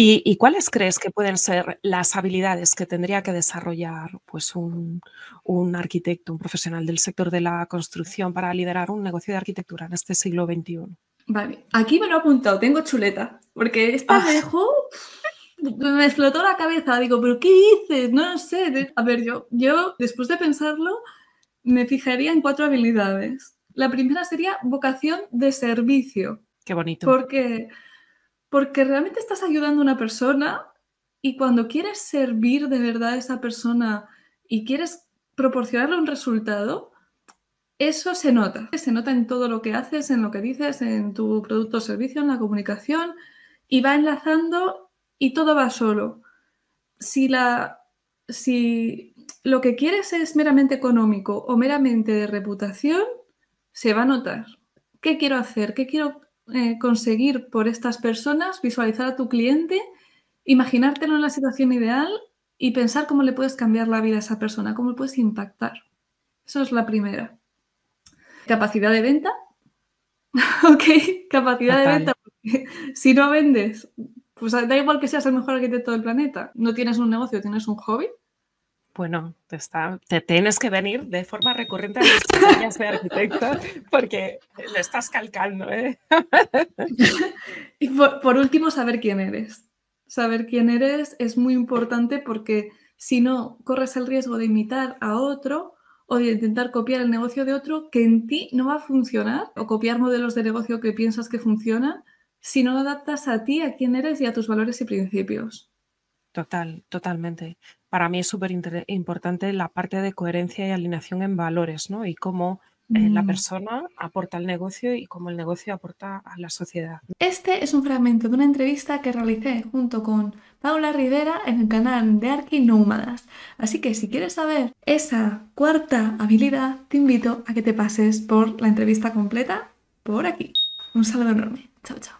¿Y, cuáles crees que pueden ser las habilidades que tendría que desarrollar pues, un, arquitecto, un profesional del sector de la construcción para liderar un negocio de arquitectura en este siglo XXI? Vale, aquí me lo he apuntado, tengo chuleta, porque esta ah. me explotó la cabeza, digo, pero ¿qué dices? No lo sé. A ver, yo, yo después de pensarlo, me fijaría en cuatro habilidades. La primera sería vocación de servicio. Qué bonito. Porque porque realmente estás ayudando a una persona y cuando quieres servir de verdad a esa persona y quieres proporcionarle un resultado, eso se nota. Se nota en todo lo que haces, en lo que dices, en tu producto o servicio, en la comunicación y va enlazando y todo va solo. Si, la, si lo que quieres es meramente económico o meramente de reputación, se va a notar. ¿Qué quiero hacer? ¿Qué quiero eh, conseguir por estas personas, visualizar a tu cliente, imaginártelo en la situación ideal y pensar cómo le puedes cambiar la vida a esa persona, cómo le puedes impactar. Eso es la primera. Capacidad de venta. ok, capacidad de venta. si no vendes, pues da igual que seas el mejor arquitecto del planeta, no tienes un negocio, tienes un hobby, bueno, te, tienes que venir de forma recurrente a las clases de arquitecto porque lo estás calcando. ¿eh? y por, por último, saber quién eres. Saber quién eres es muy importante porque si no, corres el riesgo de imitar a otro o de intentar copiar el negocio de otro que en ti no va a funcionar o copiar modelos de negocio que piensas que funcionan si no lo adaptas a ti, a quién eres y a tus valores y principios. Total, totalmente. Para mí es súper importante la parte de coherencia y alineación en valores, ¿no? Y cómo eh, la mm. persona aporta al negocio y cómo el negocio aporta a la sociedad. Este es un fragmento de una entrevista que realicé junto con Paula Rivera en el canal de Arqui Nómadas. Así que si quieres saber esa cuarta habilidad, te invito a que te pases por la entrevista completa por aquí. Un saludo enorme. Chao, chao.